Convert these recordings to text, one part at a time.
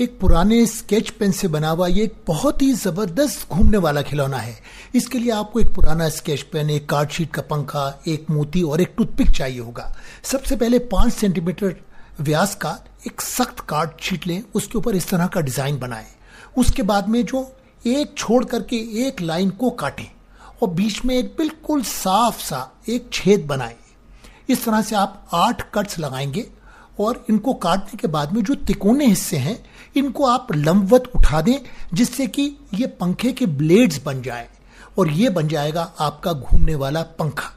एक पुराने sketch pen से बना हुआ ये एक बहुत ही ज़बरदस्त घूमने वाला खिलौना है इसके लिए आपको एक पुराना स्केच पेन एक कार्ड शीट का पंखा एक मोती और एक टूथपिक चाहिए होगा सबसे पहले पांच सेंटीमीटर व्यास का एक सख्त कार्ड शीट लें उसके ऊपर इस तरह का डिज़ाइन बनाएं उसके बाद में जो एक छोड़ करके एक लाइन को काटें और बीच में एक बिल्कुल साफ सा एक छेद बनाएं इस तरह से आप आठ कट्स लगाएंगे और इनको काटने के बाद में जो तिकोने हिस्से हैं इनको आप लंबवत उठा दें जिससे कि ये पंखे के ब्लेड्स बन जाए और ये बन जाएगा आपका घूमने वाला पंखा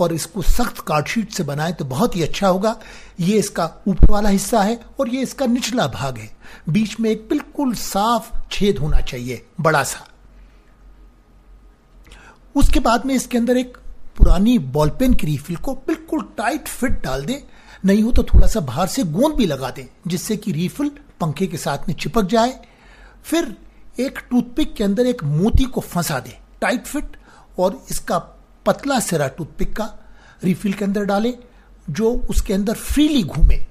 और इसको सख्त कार्डशीट से बनाएं तो बहुत ही अच्छा होगा ये इसका ऊपर वाला हिस्सा है और ये इसका निचला भाग है बीच में एक बिल्कुल साफ छेद होना चाहिए बड़ा सा उसके बाद में इसके अंदर एक पुरानी बॉल पेन की रिफिल को बिल्कुल टाइट फिट डाल दें नहीं हो तो थोड़ा सा बाहर से गोंद भी लगा दें जिससे कि रीफिल पंखे के साथ में चिपक जाए फिर एक टूथपिक के अंदर एक मोती को फंसा दें टाइट फिट और इसका पतला सिरा टूथपिक का रिफिल के अंदर डालें जो उसके अंदर फ्रीली घूमे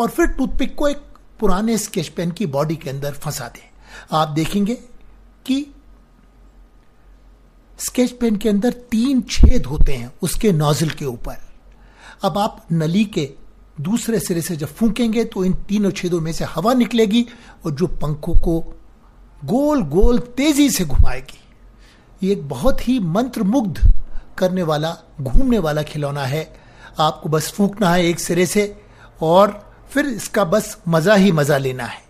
और फिर टूथपिक को एक पुराने स्केच पेन की बॉडी के अंदर फंसा दें आप देखेंगे कि स्केच पेन के अंदर तीन छेद होते हैं उसके नोजल के ऊपर अब आप नली के दूसरे सिरे से जब फूकेंगे तो इन तीनों छेदों में से हवा निकलेगी और जो पंखों को गोल गोल तेजी से घुमाएगी ये एक बहुत ही मंत्रमुग्ध करने वाला घूमने वाला खिलौना है आपको बस फूकना है एक सिरे से और फिर इसका बस मज़ा ही मज़ा लेना है